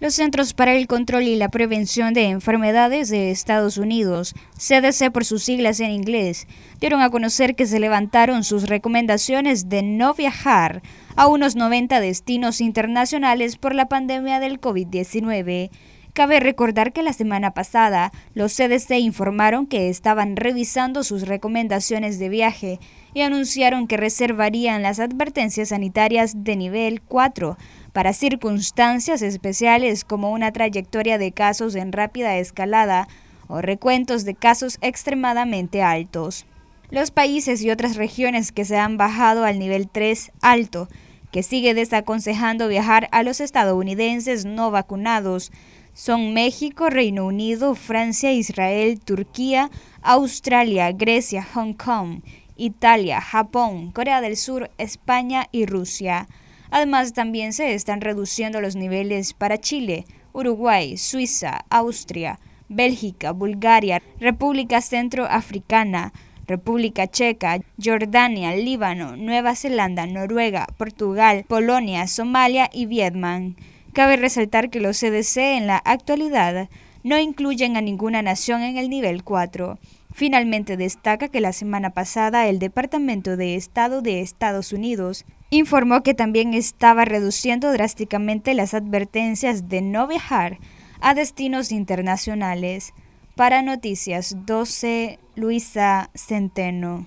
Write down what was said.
Los Centros para el Control y la Prevención de Enfermedades de Estados Unidos, CDC por sus siglas en inglés, dieron a conocer que se levantaron sus recomendaciones de no viajar a unos 90 destinos internacionales por la pandemia del COVID-19. Cabe recordar que la semana pasada los CDC informaron que estaban revisando sus recomendaciones de viaje y anunciaron que reservarían las advertencias sanitarias de nivel 4 para circunstancias especiales como una trayectoria de casos en rápida escalada o recuentos de casos extremadamente altos. Los países y otras regiones que se han bajado al nivel 3 alto, que sigue desaconsejando viajar a los estadounidenses no vacunados, son México, Reino Unido, Francia, Israel, Turquía, Australia, Grecia, Hong Kong, Italia, Japón, Corea del Sur, España y Rusia. Además, también se están reduciendo los niveles para Chile, Uruguay, Suiza, Austria, Bélgica, Bulgaria, República Centroafricana, República Checa, Jordania, Líbano, Nueva Zelanda, Noruega, Portugal, Polonia, Somalia y Vietnam. Cabe resaltar que los CDC en la actualidad no incluyen a ninguna nación en el nivel 4. Finalmente destaca que la semana pasada el Departamento de Estado de Estados Unidos informó que también estaba reduciendo drásticamente las advertencias de no viajar a destinos internacionales. Para Noticias 12, Luisa Centeno.